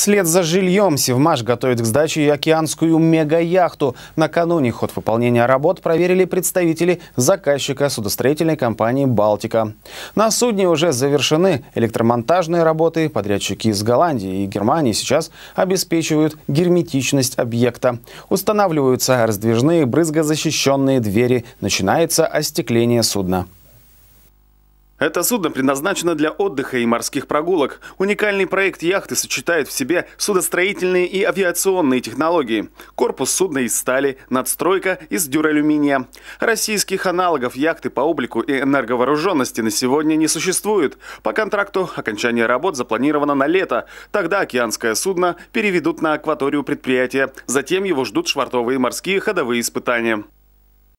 Вслед за жильем Севмаш готовит к сдаче и океанскую мегаяхту. Накануне ход выполнения работ проверили представители заказчика судостроительной компании «Балтика». На судне уже завершены электромонтажные работы. Подрядчики из Голландии и Германии сейчас обеспечивают герметичность объекта. Устанавливаются раздвижные брызгозащищенные двери. Начинается остекление судна. Это судно предназначено для отдыха и морских прогулок. Уникальный проект яхты сочетает в себе судостроительные и авиационные технологии. Корпус судна из стали, надстройка из дюралюминия. Российских аналогов яхты по облику и энерговооруженности на сегодня не существует. По контракту окончание работ запланировано на лето. Тогда океанское судно переведут на акваторию предприятия. Затем его ждут швартовые морские ходовые испытания.